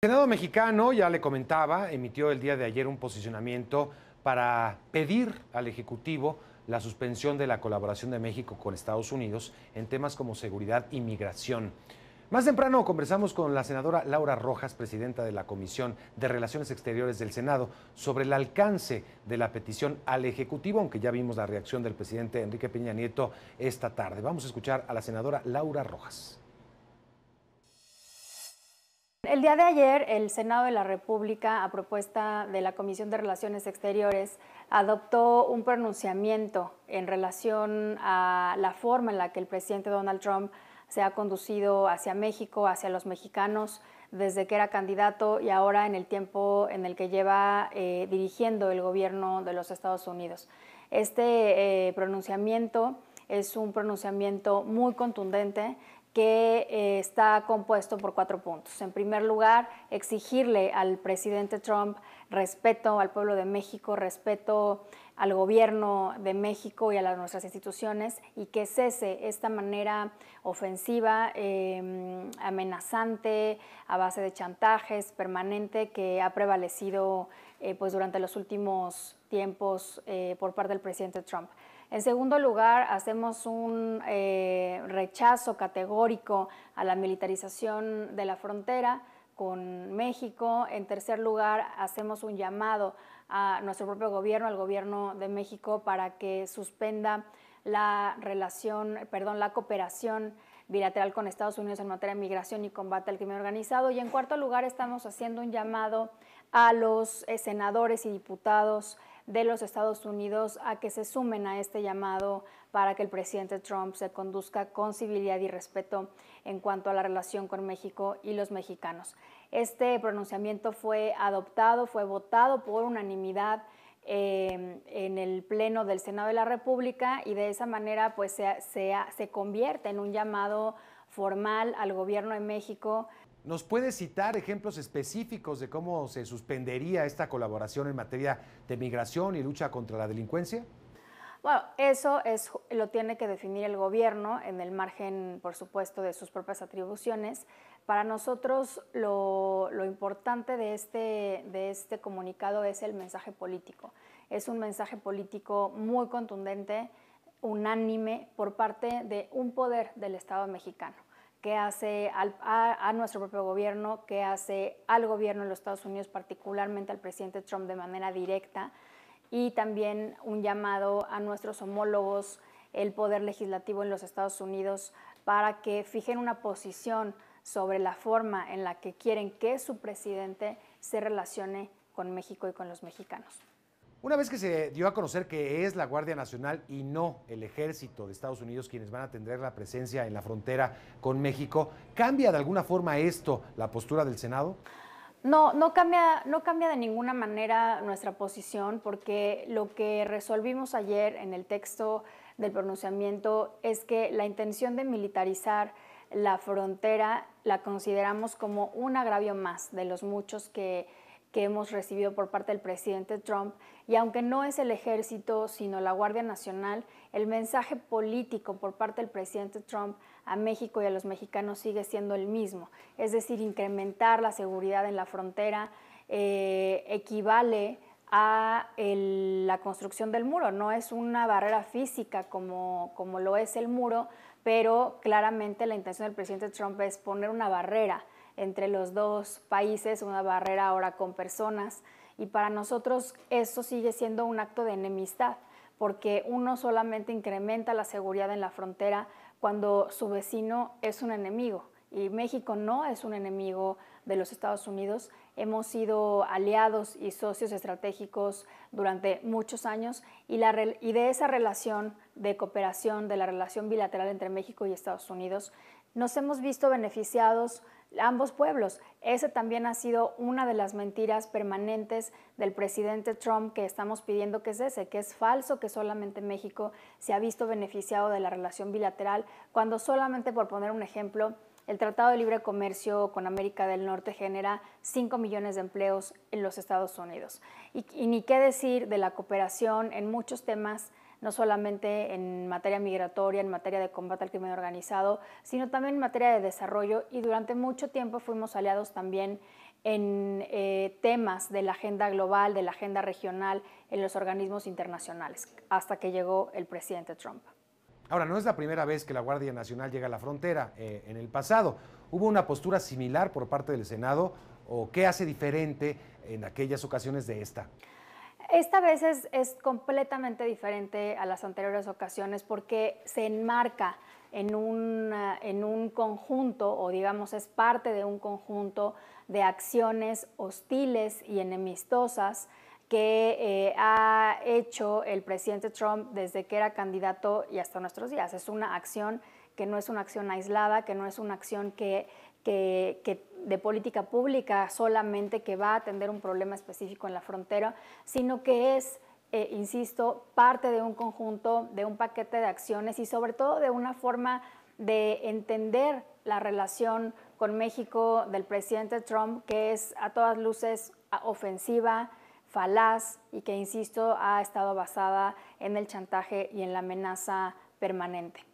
El Senado mexicano, ya le comentaba, emitió el día de ayer un posicionamiento para pedir al Ejecutivo la suspensión de la colaboración de México con Estados Unidos en temas como seguridad y migración. Más temprano conversamos con la senadora Laura Rojas, presidenta de la Comisión de Relaciones Exteriores del Senado, sobre el alcance de la petición al Ejecutivo, aunque ya vimos la reacción del presidente Enrique Peña Nieto esta tarde. Vamos a escuchar a la senadora Laura Rojas. El día de ayer, el Senado de la República, a propuesta de la Comisión de Relaciones Exteriores, adoptó un pronunciamiento en relación a la forma en la que el presidente Donald Trump se ha conducido hacia México, hacia los mexicanos, desde que era candidato y ahora en el tiempo en el que lleva eh, dirigiendo el gobierno de los Estados Unidos. Este eh, pronunciamiento es un pronunciamiento muy contundente que eh, está compuesto por cuatro puntos. En primer lugar, exigirle al presidente Trump respeto al pueblo de México, respeto al gobierno de México y a las, nuestras instituciones y que cese esta manera ofensiva, em, amenazante, a base de chantajes permanente que ha prevalecido eh, pues durante los últimos tiempos eh, por parte del presidente Trump. En segundo lugar, hacemos un eh, rechazo categórico a la militarización de la frontera con México. En tercer lugar, hacemos un llamado a nuestro propio gobierno, al gobierno de México, para que suspenda la relación, perdón, la cooperación bilateral con Estados Unidos en materia de migración y combate al crimen organizado. Y en cuarto lugar, estamos haciendo un llamado a los eh, senadores y diputados de los Estados Unidos a que se sumen a este llamado para que el presidente Trump se conduzca con civilidad y respeto en cuanto a la relación con México y los mexicanos. Este pronunciamiento fue adoptado, fue votado por unanimidad Em, en el Pleno del Senado de la República y de esa manera pues se, se, se convierte en un llamado formal al gobierno de México. ¿Nos puede citar ejemplos específicos de cómo se suspendería esta colaboración en materia de migración y lucha contra la delincuencia? Bueno, eso es, lo tiene que definir el gobierno en el margen, por supuesto, de sus propias atribuciones, para nosotros lo, importante este, de este, comunicado es el mensaje político. Es un mensaje político muy contundente, unánime, por parte de un poder del Estado mexicano que hace a, a, nuestro propio gobierno, que hace al gobierno de los Estados Unidos, particularmente al presidente Trump de manera directa, y también un llamado a nuestros homólogos, el poder legislativo en los Estados Unidos, para que fijen una posición sobre la forma en la que quieren que su presidente se relacione con México y con los mexicanos. Una vez que se dio a conocer que es la Guardia Nacional y no el ejército de Estados Unidos quienes van a tener la presencia en la frontera con México, ¿cambia de alguna forma esto la postura del Senado? No, no cambia, no cambia de ninguna manera nuestra posición porque lo que resolvimos ayer en el texto del pronunciamiento es que la intención de militarizar la frontera la consideramos como un agravio más de los muchos que, hemos recibido por parte del presidente Trump. Y aunque no es el ejército, sino la Guardia Nacional, el mensaje político por parte del presidente Trump a México y a los mexicanos sigue siendo el mismo. Es decir, incrementar la seguridad en la frontera eh, equivale a la construcción del muro. No es una barrera física como, como lo es el muro, pero claramente la intención del presidente Trump es poner una barrera entre los dos países, una barrera ahora con personas. Y para nosotros eso sigue siendo un acto de enemistad, porque uno solamente incrementa la seguridad en la frontera cuando su vecino es un enemigo y México no es un enemigo de los Estados Unidos. Hemos sido aliados y socios estratégicos durante muchos años y, la, y de esa relación de cooperación, de la relación bilateral entre México y Estados Unidos, nos hemos visto beneficiados ambos pueblos. Esa también ha sido una de las mentiras permanentes del presidente Trump que estamos pidiendo que cese, que es falso que solamente México se ha visto beneficiado de la relación bilateral, cuando solamente, por poner un ejemplo, el Tratado de Libre Comercio con América del Norte genera 5 millones de empleos en los Estados Unidos. Y, ni qué decir de la cooperación en muchos temas no solamente en materia migratoria, en materia de combate al crimen organizado, sino también en materia de desarrollo y durante mucho tiempo fuimos aliados también en eh, temas de la agenda global, de la agenda regional, en los organismos internacionales, hasta que llegó el presidente Trump. Ahora, no es la primera vez que la Guardia Nacional llega a la frontera. Eh, en el pasado hubo una postura similar por parte del Senado o qué hace diferente en aquellas ocasiones de esta. Esta vez es, completamente diferente a las anteriores ocasiones porque se enmarca eh, en un conjunto o digamos es parte de un conjunto de acciones hostiles y enemistosas que eh, ha hecho el presidente Trump desde que era candidato y hasta nuestros días. Es una acción que no es una acción aislada, que no es una acción que, de política pública solamente que va a atender un problema específico en la frontera, sino que es... Eh, insisto, parte de un conjunto, de un paquete de acciones y sobre todo de una forma de entender la relación con México del presidente Trump, que es a todas luces ofensiva, falaz y que, insisto, ha estado basada en el chantaje y en la amenaza permanente.